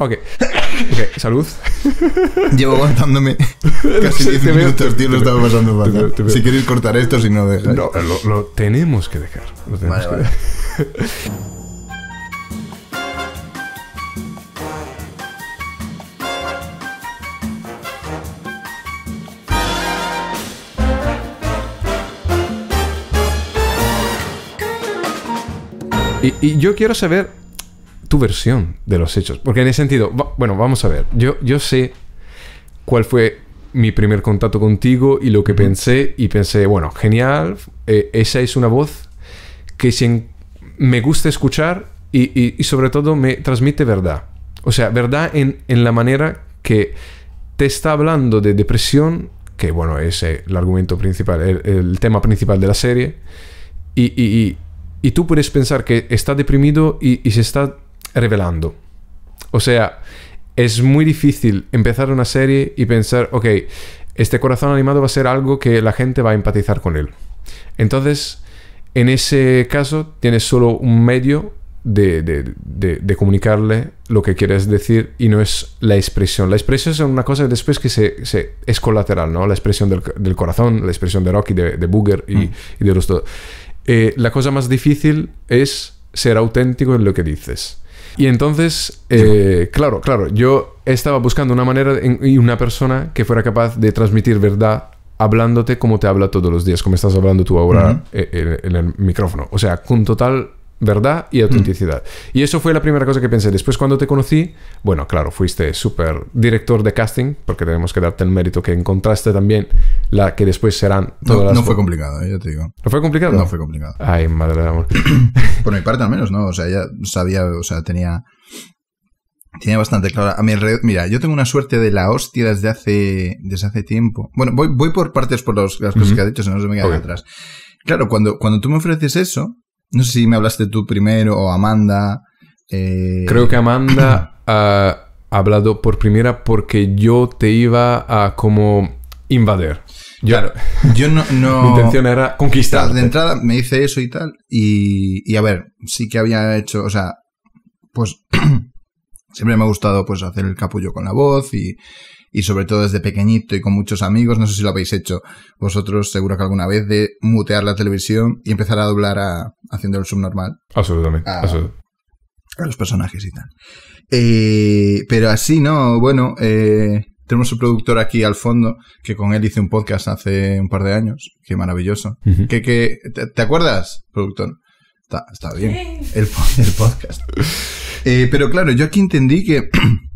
Ok. salud. Llevo aguantándome casi 10 minutos, tío, lo estaba pasando mal. Si queréis cortar esto, si no, dejar. No, lo, tenemos que dejar. Lo tenemos que dejar. y, yo quiero saber tu versión de los hechos. Porque en ese sentido, bueno, vamos a ver, yo, yo sé cuál fue mi primer contacto contigo y lo que pensé y pensé, bueno, genial, eh, esa es una voz que me gusta escuchar y, sobre todo me transmite verdad. O sea, verdad en, la manera que te está hablando de depresión, que bueno, es eh, el argumento principal, el, tema principal de la serie, y, tú puedes pensar que está deprimido y, y se está revelando. O sea, es muy difícil empezar una serie y pensar, ok, este corazón animado va a ser algo que la gente va a empatizar con él. Entonces, en ese caso, tienes solo un medio de, comunicarle lo que quieres decir y no es la expresión. La expresión es una cosa después que se, es colateral, ¿no? La expresión del, corazón, la expresión de Rocky, de, Booger mm. y, de los dos. Eh, la cosa más difícil es ser auténtico en lo que dices. Y entonces, eh, claro, claro, yo estaba buscando una manera y una persona que fuera capaz de transmitir verdad hablándote como te habla todos los días, como estás hablando tú ahora eh, en, el micrófono. O sea, con total verdad y mm. autenticidad. Y eso fue la primera cosa que pensé. Después cuando te conocí, bueno, claro, fuiste súper director de casting, porque tenemos que darte el mérito que encontraste también la que después serán todas no, fue complicado, eh, te digo. ¿No fue complicado? No fue complicado. Ay, madre de amor. Por mi parte al menos, ¿no? O sea, ya sabía, o sea, tenía... Tenía bastante claro. A mi mira, yo tengo una suerte de la hostia desde hace, desde hace tiempo. Bueno, voy, voy por partes por las cosas que has dicho, si no se me queda atrás. Claro, cuando, cuando tú me ofreces eso, no sé si me hablaste tú primero o Amanda. Eh, Creo que Amanda ha hablado por primera porque yo te iba a como invadir. claro, yo no, Mi intención era conquistar. De entrada me hice eso y tal. Y, y a ver, sí que había hecho, o sea, pues siempre me ha gustado pues hacer el capullo con la voz y, y sobre todo desde pequeñito y con muchos amigos, no sé si lo habéis hecho vosotros seguro que alguna vez, de mutear la televisión y empezar a doblar a, haciendo el subnormal. Absolutamente. A, los personajes y tal. Eh, pero así, ¿no? Bueno, eh, tenemos un productor aquí al fondo, que con él hice un podcast hace un par de años, Qué maravilloso. que, ¿te, acuerdas, productor? Está, está bien, el, el podcast. Eh, pero claro, yo aquí entendí que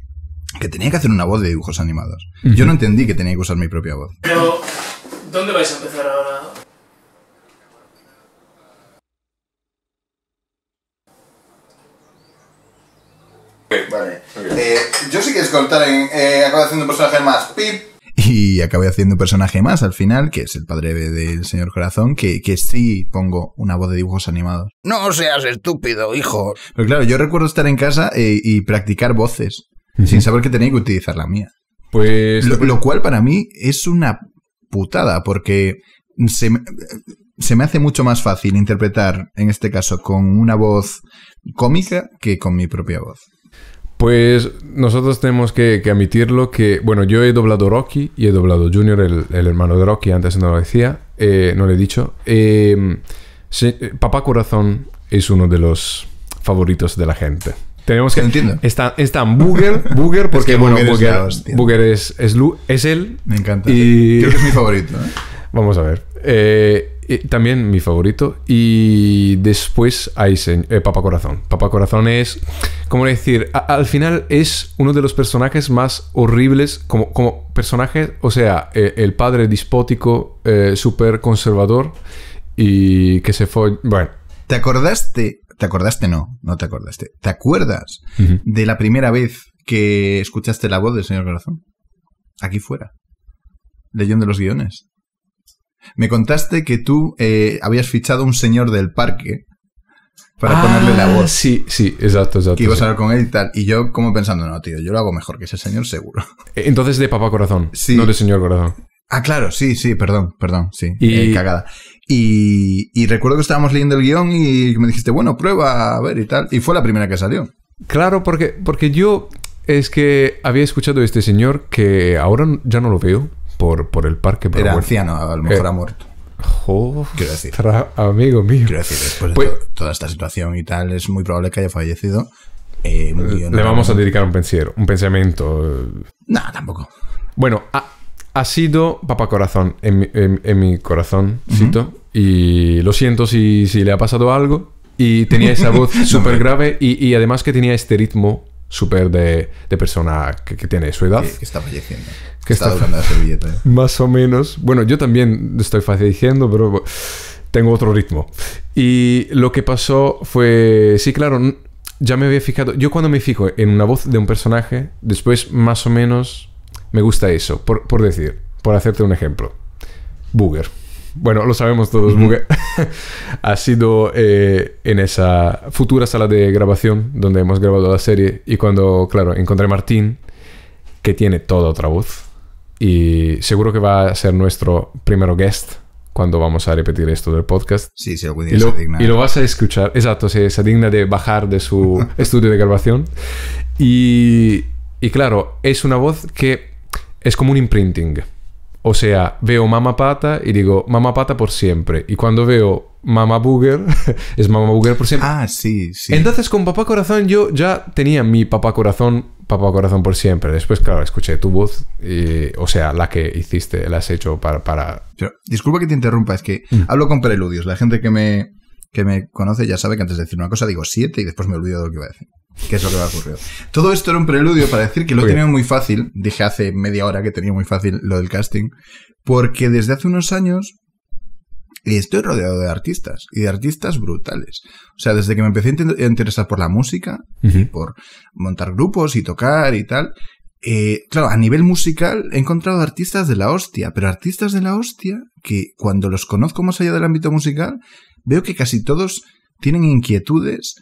que tenía que hacer una voz de dibujos animados. Yo no entendí que tenía que usar mi propia voz. Pero, ¿dónde vais a empezar ahora? vale. Eh, yo sí que contar en. Eh, acabo un personaje más. ¡Pip! y acabé haciendo un personaje más al final, que es el padre del señor corazón, que, que, sí pongo una voz de dibujos animados. No seas estúpido, hijo. Pero claro, yo recuerdo estar en casa eh, y practicar voces sin saber que tenía que utilizar la mía. Pues. Lo, cual para mí es una putada, porque se, me hace mucho más fácil interpretar, en este caso, con una voz cómica que con mi propia voz. Pues nosotros tenemos que, admitirlo que, bueno, yo he doblado Rocky y he doblado Junior, el, hermano de Rocky, antes no lo decía, eh, no lo he dicho. Eh, eh, Papá Corazón es uno de los favoritos de la gente. Tenemos que. Entiendo. Está, están Booger, Booger, porque bueno, Booger, es, es, es, él. Me encanta. Creo que es mi favorito. ¿eh? Vamos a ver. Eh, eh, también mi favorito. Y después hay Papa Corazón. Papa Corazón es, ¿cómo decir? al final es uno de los personajes más horribles como, como personaje, o sea, e, el padre dispótico, súper conservador y que se fue... Bueno. ¿Te acordaste ¿Te acordaste? No, no te acordaste. ¿Te acuerdas de la primera vez que escuchaste la voz del señor Corazón? Aquí fuera, leyendo los guiones. Me contaste que tú eh, habías fichado un señor del parque para ponerle la ah, voz. Sí, sí, exacto, exacto. Que ibas a hablar con él y tal. Y yo como pensando, no, tío, yo lo hago mejor que ese señor seguro. E, entonces de papá corazón, no de señor corazón. Ah, claro, sí, sí, perdón, perdón, sí. Y... Eh, cagada. Y, recuerdo que estábamos leyendo el guión y me dijiste, bueno, prueba a ver y tal. Y fue la primera que salió. Claro, porque, porque yo es que había escuchado a este señor que ahora ya no lo veo por, por el parque. Era bueno. a lo mejor ha eh, muerto. amigo mío. Quiero decir, después de pues toda esta situación y tal, es muy probable que haya fallecido. Eh, eh, le vamos a dedicar un, pensiero, un pensamiento. No, tampoco. Bueno, a, ha sido Papá Corazón en mi, corazóncito. Y lo siento si, si, le ha pasado algo. Y tenía esa voz súper grave y, además que tenía este ritmo súper de, persona que, tiene su edad. Que, está falleciendo. Que está, está la servilleta. Más o menos. Bueno, yo también estoy falleciendo, pero tengo otro ritmo. Y lo que pasó fue, sí, claro, ya me había fijado. Yo cuando me fijo en una voz de un personaje, después más o menos me gusta eso, por, decir, por hacerte un ejemplo. Booger. Bueno, lo sabemos todos, Booger ha sido eh, en esa futura sala de grabación donde hemos grabado la serie y cuando, claro, encontré a Martín, que tiene toda otra voz y seguro que va a ser nuestro primero guest cuando vamos a repetir esto del podcast. Sí, sí, lo, digna. Y lo vas a escuchar, exacto, se se digna de bajar de su estudio de grabación. Y, y claro, es una voz que es como un imprinting. O sea, veo mamá pata y digo mamá pata por siempre. Y cuando veo mamá booger, es mamá booger por siempre. Ah, sí, sí. Entonces con papá corazón yo ya tenía mi papá corazón, papá corazón por siempre. Después, claro, escuché tu voz, o sea, la que hiciste, la has hecho para... para... disculpa que te interrumpa, es que mm. hablo con preludios. La gente que me, que me conoce ya sabe que antes de decir una cosa digo siete y después me olvido de lo que voy a decir que es lo que me ha ocurrido. Todo esto era un preludio para decir que lo he tenido muy fácil. Dije hace media hora que tenía muy fácil lo del casting, porque desde hace unos años estoy rodeado de artistas y de artistas brutales. O sea, desde que me empecé a interesar por la música y por montar grupos y tocar y tal, eh, claro, a nivel musical he encontrado artistas de la hostia, pero artistas de la hostia que cuando los conozco más allá del ámbito musical, veo que casi todos tienen inquietudes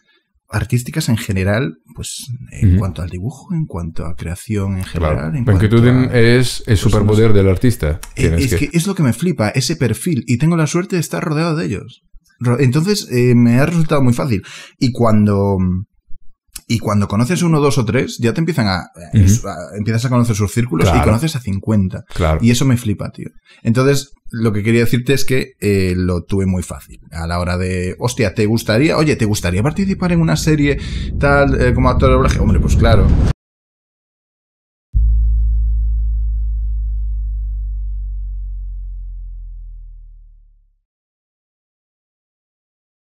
artísticas en general, pues en cuanto al dibujo, en cuanto a creación en general. es el superpoder del artista. Eh, es, es lo que me flipa, ese perfil, y tengo la suerte de estar rodeado de ellos. Entonces eh, me ha resultado muy fácil. Y cuando mm, y cuando conoces uno, dos o tres, ya te empiezan a, eh, empiezas a conocer sus círculos y conoces a 50. Y eso me flipa, tío. Entonces, lo que quería decirte es que eh, lo tuve muy fácil. A la hora de, hostia, ¿te gustaría, oye, ¿te gustaría participar en una serie tal eh, como actor de doblaje? Hombre, pues claro.